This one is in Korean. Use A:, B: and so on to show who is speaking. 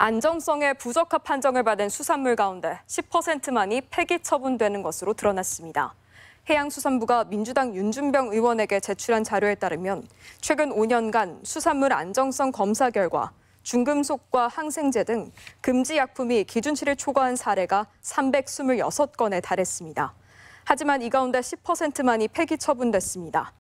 A: 안정성에 부적합 판정을 받은 수산물 가운데 10%만이 폐기 처분되는 것으로 드러났습니다. 해양수산부가 민주당 윤준병 의원에게 제출한 자료에 따르면 최근 5년간 수산물 안정성 검사 결과 중금속과 항생제 등 금지 약품이 기준치를 초과한 사례가 326건에 달했습니다. 하지만 이 가운데 10%만이 폐기 처분됐습니다.